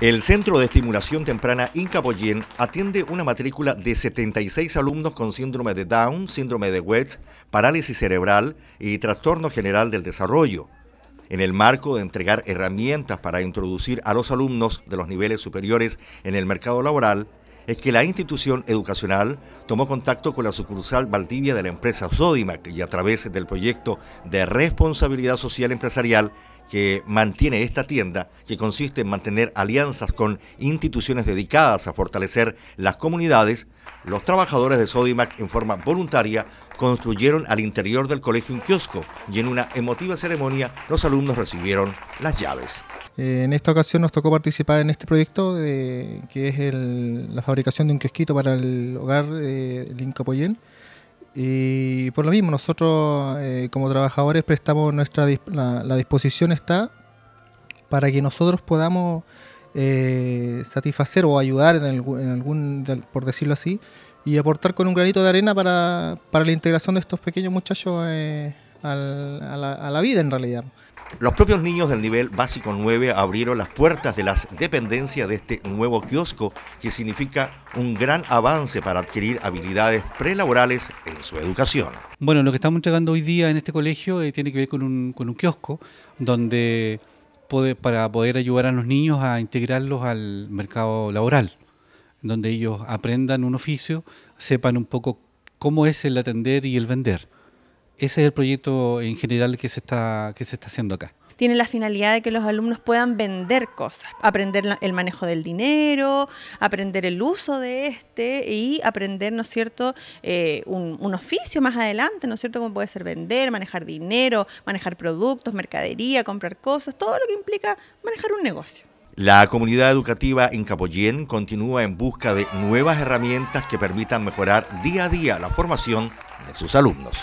El Centro de Estimulación Temprana Incapoyen atiende una matrícula de 76 alumnos con síndrome de Down, síndrome de Wet, parálisis cerebral y trastorno general del desarrollo, en el marco de entregar herramientas para introducir a los alumnos de los niveles superiores en el mercado laboral es que la institución educacional tomó contacto con la sucursal Valdivia de la empresa Sodimac y a través del proyecto de responsabilidad social empresarial que mantiene esta tienda, que consiste en mantener alianzas con instituciones dedicadas a fortalecer las comunidades, los trabajadores de Sodimac en forma voluntaria construyeron al interior del colegio un kiosco y en una emotiva ceremonia los alumnos recibieron las llaves. Eh, en esta ocasión nos tocó participar en este proyecto que es la fabricación de un kiosquito para el hogar eh, de Inca Poyen. Y por lo mismo, nosotros eh, como trabajadores prestamos nuestra la, la disposición está para que nosotros podamos eh, satisfacer o ayudar en algún, por decirlo así, y aportar con un granito de arena para, la integración de estos pequeños muchachos eh, a, la, vida en realidad. Los propios niños del nivel básico 9 abrieron las puertas de las dependencias de este nuevo kiosco, que significa un gran avance para adquirir habilidades prelaborales en su educación. Bueno, lo que estamos entregando hoy día en este colegio eh, tiene que ver con un, con un kiosco, donde para poder ayudar a los niños a integrarlos al mercado laboral, donde ellos aprendan un oficio, sepan un poco cómo es el atender y el vender. Ese es el proyecto en general que se está, que se está haciendo acá tiene la finalidad de que los alumnos puedan vender cosas, aprender el manejo del dinero, aprender el uso de este y aprender, ¿no es cierto?, eh, un, oficio más adelante, ¿no es cierto?, como puede ser vender, manejar dinero, manejar productos, mercadería, comprar cosas, todo lo que implica manejar un negocio. La comunidad educativa en Capoyén continúa en busca de nuevas herramientas que permitan mejorar día a día la formación de sus alumnos.